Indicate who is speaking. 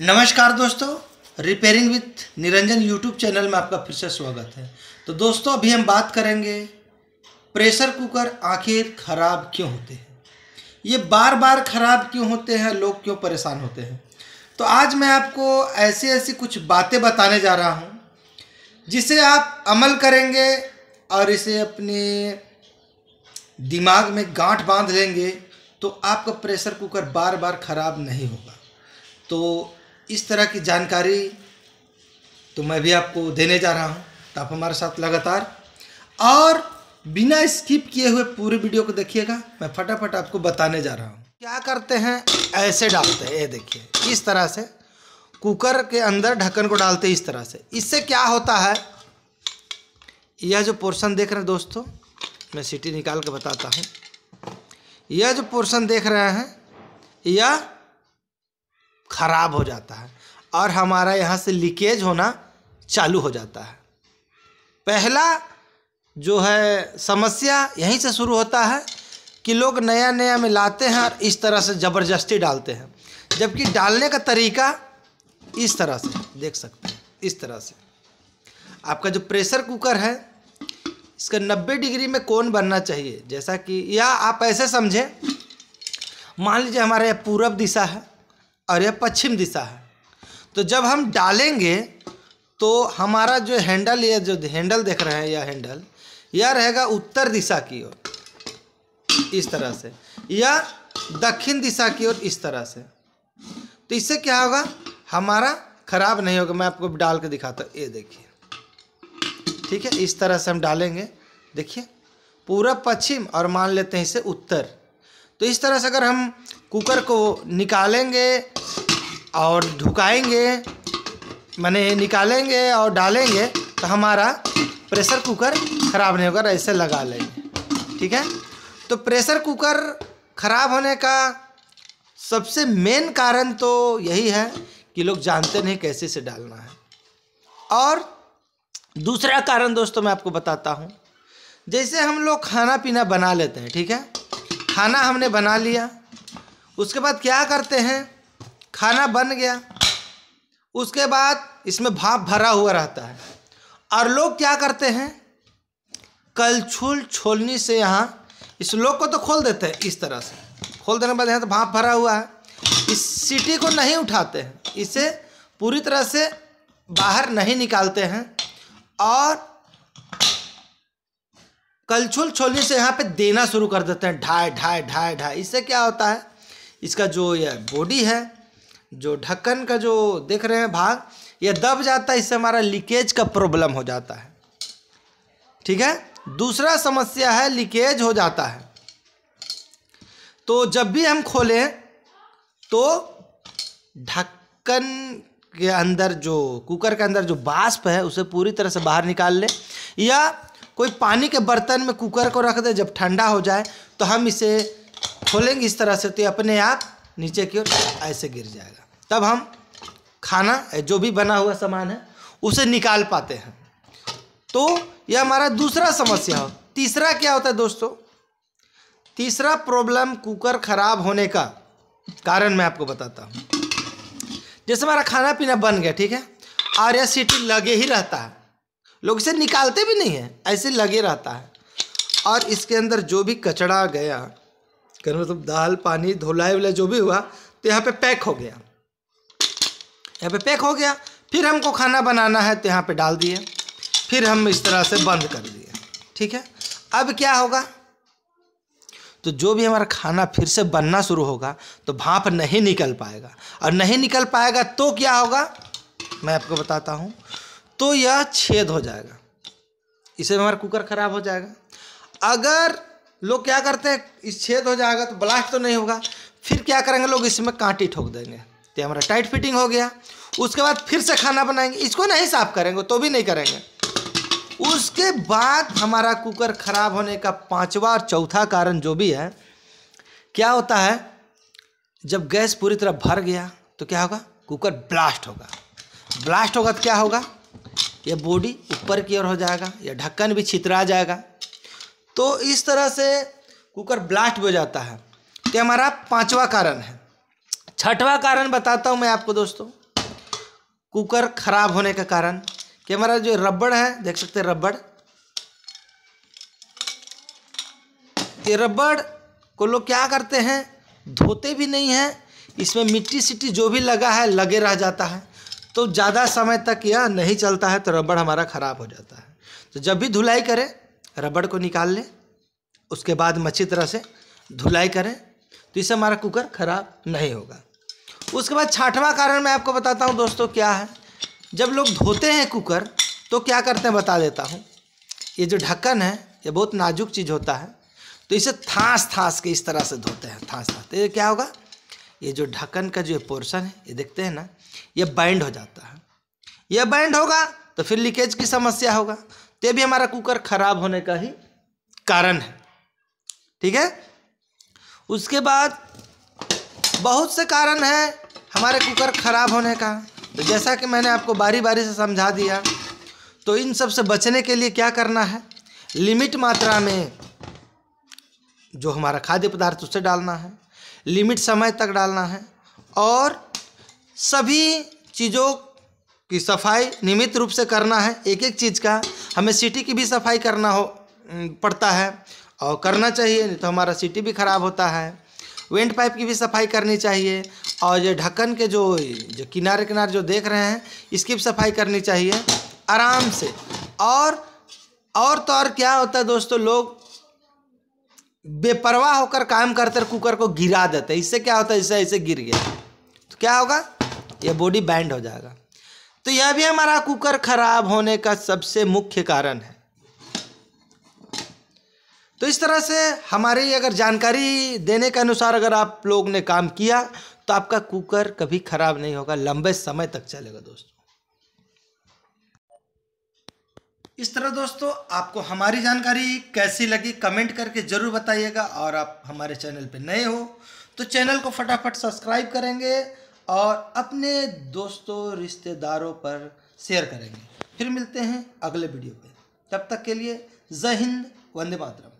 Speaker 1: नमस्कार दोस्तों repairing with Niranjan YouTube channel में आपका फिर से स्वागत है तो दोस्तों अभी हम बात करेंगे प्रेशर कुकर आखिर खराब क्यों होते हैं ये बार बार खराब क्यों होते हैं लोग क्यों परेशान होते हैं तो आज मैं आपको ऐसी ऐसी कुछ बातें बताने जा रहा हूँ जिसे आप अमल करेंगे और इसे अपने दिमाग में गांठ बांध लेंगे तो आपका प्रेशर कुकर बार बार ख़राब नहीं होगा तो इस तरह की जानकारी तो मैं भी आपको देने जा रहा हूँ तो आप हमारे साथ लगातार और बिना स्किप किए हुए पूरे वीडियो को देखिएगा मैं फटाफट आपको बताने जा रहा हूँ क्या करते हैं ऐसे डालते हैं ये देखिए इस तरह से कुकर के अंदर ढक्कन को डालते हैं इस तरह से इससे क्या होता है यह जो पोर्शन देख रहे हैं दोस्तों मैं सीटी निकाल के बताता हूँ यह जो पोर्शन देख रहे हैं यह खराब हो जाता है और हमारा यहाँ से लीकेज होना चालू हो जाता है पहला जो है समस्या यहीं से शुरू होता है कि लोग नया नया में लाते हैं और इस तरह से ज़बरदस्ती डालते हैं जबकि डालने का तरीका इस तरह से देख सकते हैं इस तरह से आपका जो प्रेशर कुकर है इसका नब्बे डिग्री में कौन बनना चाहिए जैसा कि या आप ऐसे समझें मान लीजिए हमारे यहाँ पूरब दिशा है और यह पश्चिम दिशा है तो जब हम डालेंगे तो हमारा जो हैंडल या जो हैंडल देख रहे हैं यह हैंडल यह रहेगा उत्तर दिशा की ओर इस तरह से या दक्षिण दिशा की ओर इस तरह से तो इससे क्या होगा हमारा खराब नहीं होगा मैं आपको डाल के दिखाता हूँ ये देखिए ठीक है इस तरह से हम डालेंगे देखिए पूरा पश्चिम और मान लेते हैं इसे उत्तर तो इस तरह से अगर हम कुकर को निकालेंगे और धुकाएंगे माने निकालेंगे और डालेंगे तो हमारा प्रेशर कुकर ख़राब नहीं होगा ऐसे लगा लेंगे ठीक है तो प्रेशर कुकर ख़राब होने का सबसे मेन कारण तो यही है कि लोग जानते नहीं कैसे से डालना है और दूसरा कारण दोस्तों मैं आपको बताता हूँ जैसे हम लोग खाना पीना बना लेते हैं ठीक है खाना हमने बना लिया उसके बाद क्या करते हैं खाना बन गया उसके बाद इसमें भाप भरा हुआ रहता है और लोग क्या करते हैं कलछुल छोलनी से यहाँ इस लोग को तो खोल देते हैं इस तरह से खोल देने के बाद यहाँ तो भाप भरा हुआ है इस सीटी को नहीं उठाते हैं इसे पूरी तरह से बाहर नहीं निकालते हैं और कलछुल छोलनी से यहाँ पे देना शुरू कर देते हैं ढाई ढाई ढाई ढाई इससे क्या होता है इसका जो यह बॉडी है जो ढक्कन का जो देख रहे हैं भाग ये दब जाता है इससे हमारा लीकेज का प्रॉब्लम हो जाता है ठीक है दूसरा समस्या है लीकेज हो जाता है तो जब भी हम खोलें तो ढक्कन के अंदर जो कुकर के अंदर जो बाष्प है उसे पूरी तरह से बाहर निकाल लें या कोई पानी के बर्तन में कुकर को रख दें जब ठंडा हो जाए तो हम इसे खोलेंगे इस तरह से तो अपने आप नीचे की ओर ऐसे गिर जाएगा तब हम खाना जो भी बना हुआ सामान है उसे निकाल पाते हैं तो यह हमारा दूसरा समस्या हो तीसरा क्या होता है दोस्तों तीसरा प्रॉब्लम कुकर खराब होने का कारण मैं आपको बताता हूँ जैसे हमारा खाना पीना बन गया ठीक है और यह सीटी लगे ही रहता है लोग इसे निकालते भी नहीं हैं ऐसे लगे रहता है और इसके अंदर जो भी कचड़ा गया कहने मतलब दाल पानी धुलाई वाला जो भी हुआ तो यहाँ पे पैक हो गया यहाँ पे पैक हो गया फिर हमको खाना बनाना है तो यहाँ पे डाल दिए फिर हम इस तरह से बंद कर दिए ठीक है अब क्या होगा तो जो भी हमारा खाना फिर से बनना शुरू होगा तो भाप नहीं निकल पाएगा और नहीं निकल पाएगा तो क्या होगा मैं आपको बताता हूँ तो यह छेद हो जाएगा इसे हमारा कुकर ख़राब हो जाएगा अगर लोग क्या करते हैं इस छेद हो जाएगा तो ब्लास्ट तो नहीं होगा फिर क्या करेंगे लोग इसमें कांटी ठोक देंगे तो हमारा टाइट फिटिंग हो गया उसके बाद फिर से खाना बनाएंगे इसको नहीं साफ करेंगे तो भी नहीं करेंगे उसके बाद हमारा कुकर खराब होने का पांचवा और चौथा कारण जो भी है क्या होता है जब गैस पूरी तरह भर गया तो क्या होगा कुकर ब्लास्ट होगा ब्लास्ट होगा तो क्या होगा यह बॉडी ऊपर की ओर हो जाएगा या ढक्कन भी छितरा जाएगा तो इस तरह से कुकर ब्लास्ट हो जाता है तो हमारा पाँचवा कारण है छठवा कारण बताता हूँ मैं आपको दोस्तों कुकर खराब होने का कारण कि हमारा जो रबड़ है देख सकते हैं रबड़ ये रबड़ को लोग क्या करते हैं धोते भी नहीं हैं इसमें मिट्टी सिट्टी जो भी लगा है लगे रह जाता है तो ज़्यादा समय तक यह नहीं चलता है तो रबड़ हमारा ख़राब हो जाता है तो जब भी धुलाई करें रबड़ को निकाल लें उसके बाद अच्छी तरह से धुलाई करें तो इससे हमारा कुकर खराब नहीं होगा उसके बाद छठवां कारण मैं आपको बताता हूँ दोस्तों क्या है जब लोग धोते हैं कुकर तो क्या करते हैं बता देता हूँ ये जो ढक्कन है ये बहुत नाजुक चीज़ होता है तो इसे थास थास के इस तरह से धोते हैं थास थांस तो ये क्या होगा ये जो ढक्कन का जो पोर्शन है ये देखते हैं ना ये बाइंड हो जाता है यह बाइंड होगा तो फिर लीकेज की समस्या होगा तो ये भी हमारा कुकर खराब होने का ही कारण है ठीक है उसके बाद बहुत से कारण हैं हमारे कुकर ख़राब होने का तो जैसा कि मैंने आपको बारी बारी से समझा दिया तो इन सब से बचने के लिए क्या करना है लिमिट मात्रा में जो हमारा खाद्य पदार्थ उसे डालना है लिमिट समय तक डालना है और सभी चीज़ों की सफाई नियमित रूप से करना है एक एक चीज़ का हमें सिटी की भी सफाई करना हो पड़ता है और करना चाहिए नहीं तो हमारा सिटी भी ख़राब होता है वेंट पाइप की भी सफाई करनी चाहिए और ये ढक्कन के जो जो किनारे किनारे जो देख रहे हैं इसकी भी सफाई करनी चाहिए आराम से और और तो और क्या होता है दोस्तों लोग बेपरवाह होकर काम करते कुकर को गिरा देते इससे क्या होता है इससे ऐसे गिर गया तो क्या होगा यह बॉडी बैंड हो जाएगा तो यह भी हमारा कुकर खराब होने का सबसे मुख्य कारण है तो इस तरह से हमारी अगर जानकारी देने के अनुसार अगर आप लोग ने काम किया तो आपका कुकर कभी खराब नहीं होगा लंबे समय तक चलेगा दोस्तों इस तरह दोस्तों आपको हमारी जानकारी कैसी लगी कमेंट करके ज़रूर बताइएगा और आप हमारे चैनल पर नए हो तो चैनल को फटाफट सब्सक्राइब करेंगे और अपने दोस्तों रिश्तेदारों पर शेयर करेंगे फिर मिलते हैं अगले वीडियो पे तब तक के लिए जय हिंद वंदे मातरम